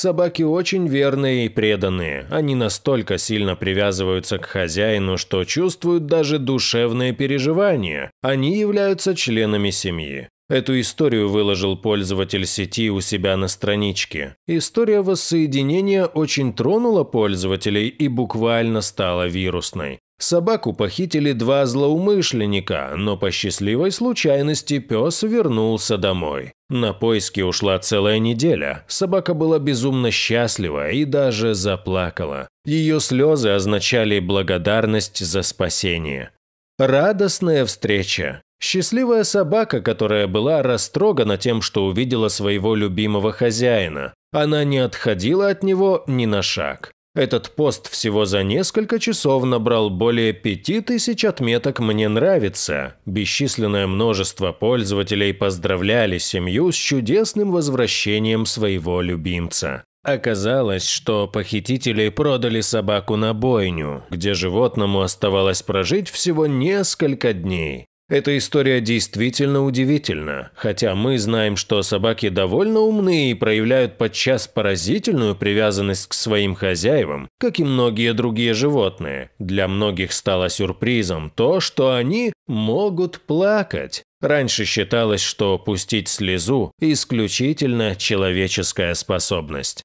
собаки очень верные и преданные. Они настолько сильно привязываются к хозяину, что чувствуют даже душевные переживания. Они являются членами семьи. Эту историю выложил пользователь сети у себя на страничке. История воссоединения очень тронула пользователей и буквально стала вирусной. Собаку похитили два злоумышленника, но по счастливой случайности пес вернулся домой. На поиски ушла целая неделя. Собака была безумно счастлива и даже заплакала. Ее слезы означали благодарность за спасение. Радостная встреча. Счастливая собака, которая была растрогана тем, что увидела своего любимого хозяина. Она не отходила от него ни на шаг. Этот пост всего за несколько часов набрал более 5000 отметок «Мне нравится». Бесчисленное множество пользователей поздравляли семью с чудесным возвращением своего любимца. Оказалось, что похитители продали собаку на бойню, где животному оставалось прожить всего несколько дней. Эта история действительно удивительна, хотя мы знаем, что собаки довольно умны и проявляют подчас поразительную привязанность к своим хозяевам, как и многие другие животные. Для многих стало сюрпризом то, что они могут плакать. Раньше считалось, что пустить слезу – исключительно человеческая способность.